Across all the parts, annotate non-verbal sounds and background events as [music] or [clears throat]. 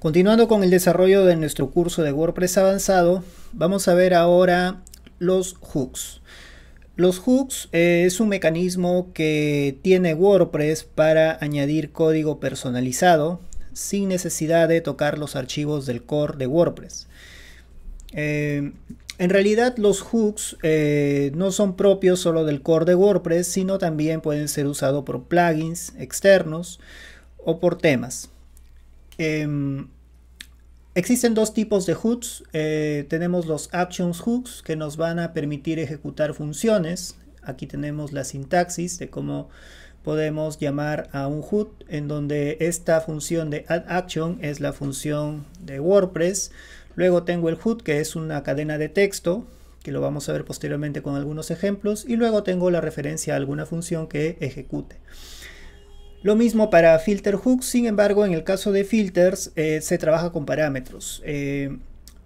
Continuando con el desarrollo de nuestro curso de WordPress avanzado, vamos a ver ahora los hooks. Los hooks eh, es un mecanismo que tiene WordPress para añadir código personalizado sin necesidad de tocar los archivos del core de WordPress. Eh, en realidad los hooks eh, no son propios solo del core de WordPress, sino también pueden ser usados por plugins externos o por temas. Em, Existen dos tipos de hooks. Eh, tenemos los actions hooks que nos van a permitir ejecutar funciones. Aquí tenemos la sintaxis de cómo podemos llamar a un hook en donde esta función de add action es la función de WordPress. Luego tengo el hook que es una cadena de texto que lo vamos a ver posteriormente con algunos ejemplos y luego tengo la referencia a alguna función que ejecute. Lo mismo para filter hooks, sin embargo en el caso de filters eh, se trabaja con parámetros. Eh,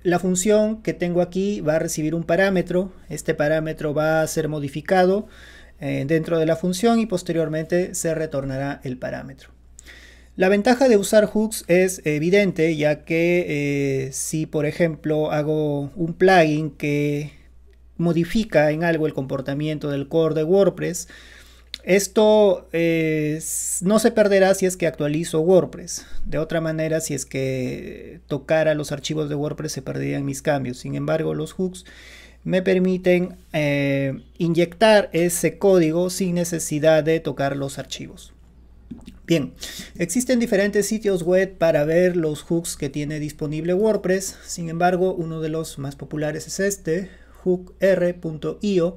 la función que tengo aquí va a recibir un parámetro, este parámetro va a ser modificado eh, dentro de la función y posteriormente se retornará el parámetro. La ventaja de usar hooks es evidente ya que si por ejemplo hago un plugin que modifica en algo el comportamiento del core de WordPress, esto eh, no se perderá si es que actualizo WordPress. De otra manera, si es que tocara los archivos de WordPress, se perderían mis cambios. Sin embargo, los hooks me permiten eh, inyectar ese código sin necesidad de tocar los archivos. Bien, existen diferentes sitios web para ver los hooks que tiene disponible WordPress. Sin embargo, uno de los más populares es este, hookr.io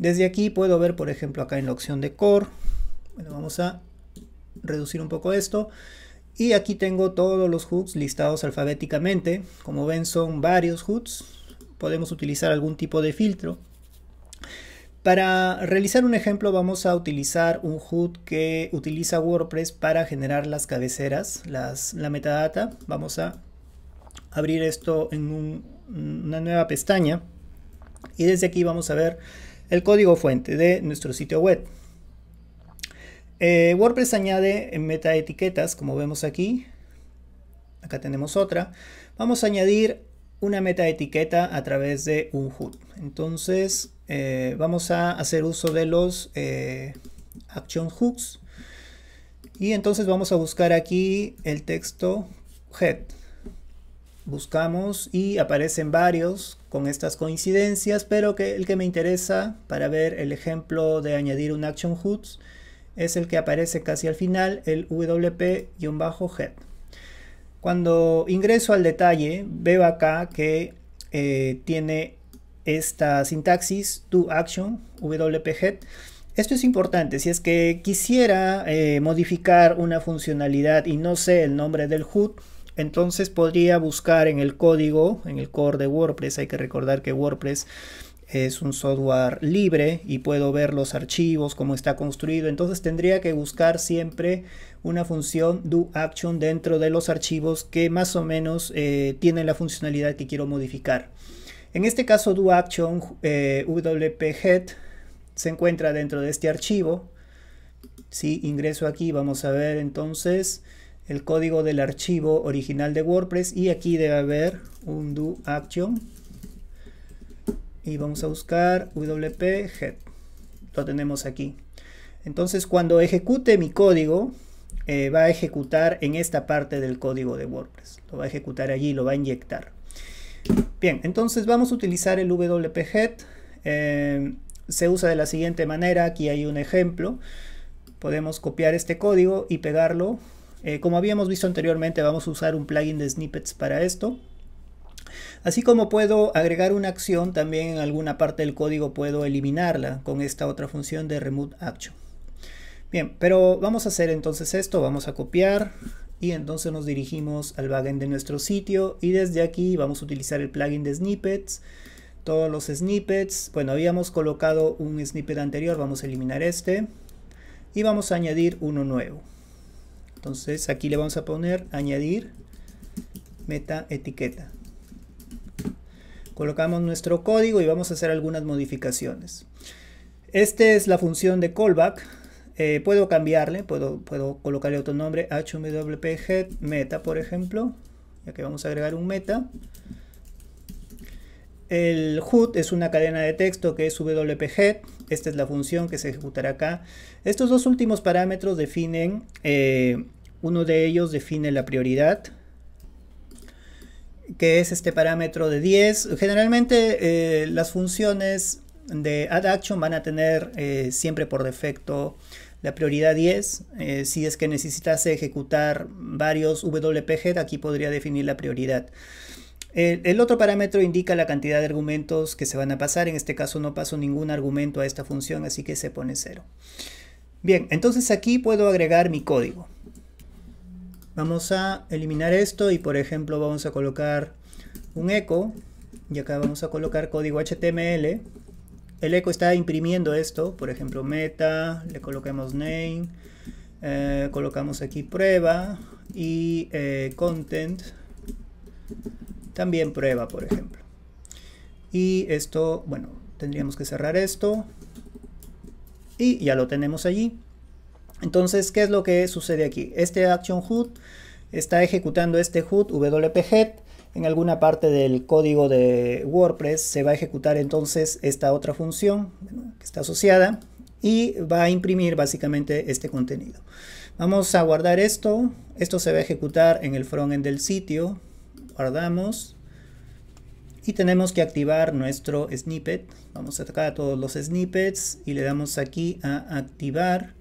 desde aquí puedo ver, por ejemplo, acá en la opción de Core. Bueno, vamos a reducir un poco esto. Y aquí tengo todos los hooks listados alfabéticamente. Como ven, son varios hooks. Podemos utilizar algún tipo de filtro. Para realizar un ejemplo vamos a utilizar un hook que utiliza WordPress para generar las cabeceras, las, la metadata. Vamos a abrir esto en una nueva pestaña y desde aquí vamos a ver el código fuente de nuestro sitio web. Eh, WordPress añade meta etiquetas como vemos aquí. Acá tenemos otra. Vamos a añadir una meta etiqueta a través de un hook Entonces, eh, vamos a hacer uso de los eh, action hooks. Y entonces vamos a buscar aquí el texto head. Buscamos y aparecen varios con estas coincidencias, pero que el que me interesa para ver el ejemplo de añadir un action hoods es el que aparece casi al final, el wp-head. Cuando ingreso al detalle, veo acá que eh, tiene esta sintaxis action wp-head. Esto es importante, si es que quisiera eh, modificar una funcionalidad y no sé el nombre del hood, entonces podría buscar en el código, en el core de WordPress, hay que recordar que WordPress es un software libre y puedo ver los archivos, cómo está construido. Entonces tendría que buscar siempre una función doAction dentro de los archivos que más o menos eh, tienen la funcionalidad que quiero modificar. En este caso do action eh, se encuentra dentro de este archivo. Si ingreso aquí vamos a ver entonces el código del archivo original de WordPress y aquí debe haber un do action y vamos a buscar wp head lo tenemos aquí entonces cuando ejecute mi código eh, va a ejecutar en esta parte del código de WordPress lo va a ejecutar allí lo va a inyectar bien entonces vamos a utilizar el wp head eh, se usa de la siguiente manera aquí hay un ejemplo podemos copiar este código y pegarlo eh, como habíamos visto anteriormente, vamos a usar un plugin de snippets para esto. Así como puedo agregar una acción, también en alguna parte del código puedo eliminarla con esta otra función de remove action. Bien, pero vamos a hacer entonces esto, vamos a copiar y entonces nos dirigimos al backend de nuestro sitio y desde aquí vamos a utilizar el plugin de snippets, todos los snippets, bueno habíamos colocado un snippet anterior, vamos a eliminar este y vamos a añadir uno nuevo. Entonces aquí le vamos a poner añadir meta etiqueta. Colocamos nuestro código y vamos a hacer algunas modificaciones. Esta es la función de callback. Eh, puedo cambiarle, puedo, puedo colocarle otro nombre, hwp meta, por ejemplo, ya que vamos a agregar un meta. El HUD es una cadena de texto que es WPG. Esta es la función que se ejecutará acá. Estos dos últimos parámetros definen, eh, uno de ellos define la prioridad, que es este parámetro de 10. Generalmente eh, las funciones de add action van a tener eh, siempre por defecto la prioridad 10. si es que necesitase ejecutar varios WPG, aquí podría definir la prioridad. El, otro parámetro indica la cantidad de argumentos que se van a pasar. En este caso no paso ningún argumento a esta función, así que se pone cero. Bien, entonces aquí puedo agregar mi código. Vamos a eliminar esto y por ejemplo vamos a colocar un eco. Y acá vamos a colocar código HTML. El eco está imprimiendo esto, por ejemplo meta, le colocamos name, eh, colocamos aquí prueba y eh, content también prueba, por ejemplo. Y esto, bueno, tendríamos que cerrar esto. Y ya lo tenemos allí. Entonces, ¿qué es lo que sucede aquí? Este action está ejecutando este HUD wp e en alguna parte del código de WordPress se va a ejecutar entonces esta otra función que está asociada y va a imprimir básicamente este contenido. Vamos a guardar esto. Esto se va a ejecutar en el frontend del sitio guardamos y tenemos que activar nuestro snippet. Vamos a sacar todos los snippets y le damos aquí a activar.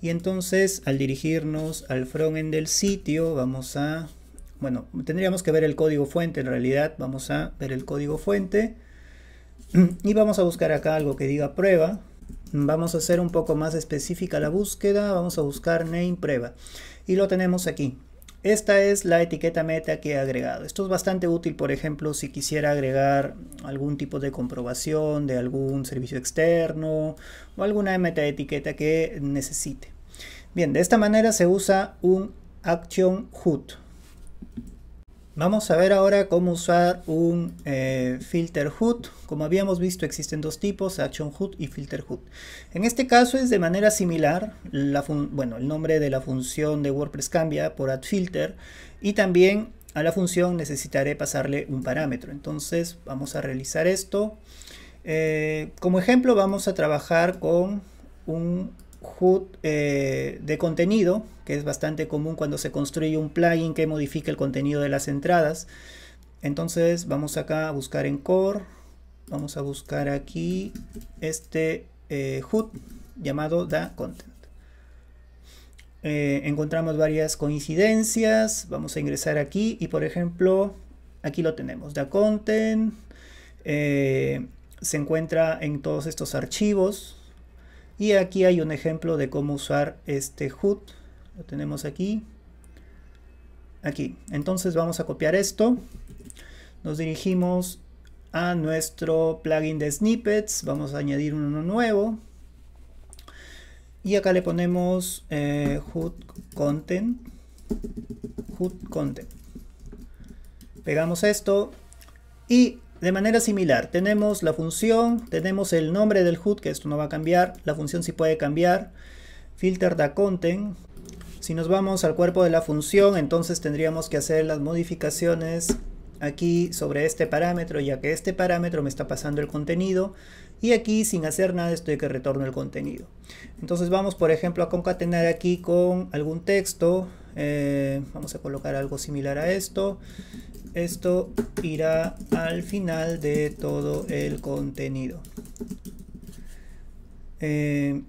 Y entonces al dirigirnos al frontend del sitio vamos a... Bueno, tendríamos que ver el código fuente en realidad. Vamos a ver el código fuente. [clears throat] Y vamos a buscar acá algo que diga prueba. Vamos a hacer un poco más específica la búsqueda. Vamos a buscar name prueba. Y lo tenemos aquí. Esta es la etiqueta meta que he agregado. Esto es bastante útil, por ejemplo, si quisiera agregar algún tipo de comprobación de algún servicio externo o alguna meta etiqueta que necesite. Bien, de esta manera se usa un action hood. Vamos a ver ahora cómo usar un eh, filter hood. Como habíamos visto existen dos tipos, Action hood y Filter hood. En este caso es de manera similar, bueno, el nombre de la función de WordPress cambia por AddFilter y también a la función necesitaré pasarle un parámetro. Entonces vamos a realizar esto. Eh, como ejemplo vamos a trabajar con un HUD eh, de contenido, que es bastante común cuando se construye un plugin que modifica el contenido de las entradas. Entonces vamos acá a buscar en core, vamos a buscar aquí este eh, llamado da content. Eh, encontramos varias coincidencias, vamos a ingresar aquí y por ejemplo aquí lo tenemos, da content, eh, se encuentra en todos estos archivos, y aquí hay un ejemplo de cómo usar este HUD. Lo tenemos aquí. Aquí. Entonces vamos a copiar esto. Nos dirigimos a nuestro plugin de snippets. Vamos a añadir uno nuevo. Y acá le ponemos eh, content. Hood content. Pegamos esto. Y de manera similar, tenemos la función, tenemos el nombre del HUD, que esto no va a cambiar, la función sí puede cambiar, filter da content. Si nos vamos al cuerpo de la función, entonces tendríamos que hacer las modificaciones aquí sobre este parámetro, ya que este parámetro me está pasando el contenido, y aquí sin hacer nada estoy que retorno el contenido. Entonces vamos, por ejemplo, a concatenar aquí con algún texto, eh, vamos a colocar algo similar a esto, esto irá al final de todo el contenido. Eh,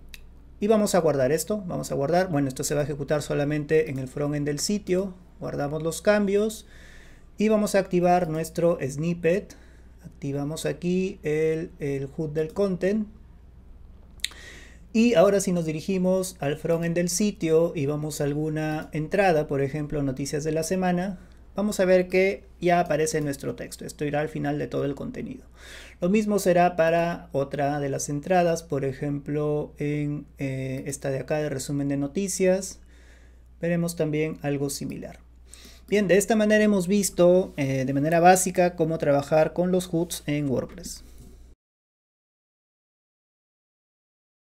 y vamos a guardar esto. Vamos a guardar. Bueno, esto se va a ejecutar solamente en el frontend del sitio. Guardamos los cambios. Y vamos a activar nuestro snippet. Activamos aquí el, el del content. Y ahora si nos dirigimos al frontend del sitio y vamos a alguna entrada, por ejemplo, noticias de la semana, vamos a ver que ya aparece nuestro texto. Esto irá al final de todo el contenido. Lo mismo será para otra de las entradas, por ejemplo, en eh, esta de acá de resumen de noticias. Veremos también algo similar. Bien, de esta manera hemos visto eh, de manera básica cómo trabajar con los Hoots en WordPress.